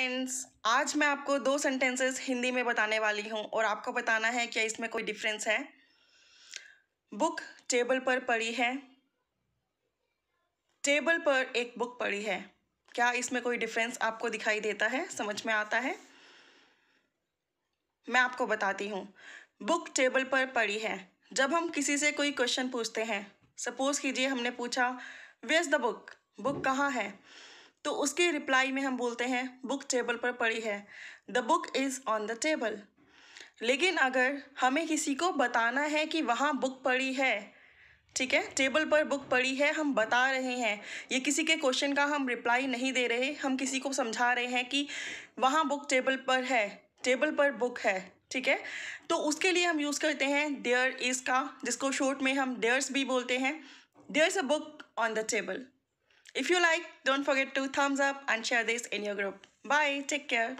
Friends आज मैं आपको दो सेंटेंसेस हिंदी में बताने वाली हूँ और आपको बताना है क्या इसमें कोई डिफरेंस है बुक टेबल पर पड़ी है टेबल पर एक बुक पड़ी है क्या इसमें कोई डिफरेंस आपको दिखाई देता है समझ में आता है मैं आपको बताती हूँ बुक टेबल पर पड़ी है जब हम किसी से कोई क्वेश्चन पूछते हैं सपोज़ कीजिए हमने पूछा where is the book book कहाँ है तो उसके रिप्लाई में हम बोलते हैं बुक टेबल पर पड़ी है the book is on the table लेकिन अगर हमें किसी को बताना है कि वहाँ बुक पड़ी है ठीक है टेबल पर बुक पड़ी है हम बता रहे हैं ये किसी के क्वेश्चन का हम रिप्लाई नहीं दे रहे हम किसी को समझा रहे हैं कि वहाँ बुक टेबल पर है टेबल पर बुक है ठीक है तो उसके लिए हम यूज़ करते हैं देयर इज़ का जिसको शॉर्ट में हम देयर्स भी बोलते हैं is a book on the table If you like, don't forget to thumbs up and share this in your group. Bye. Take care.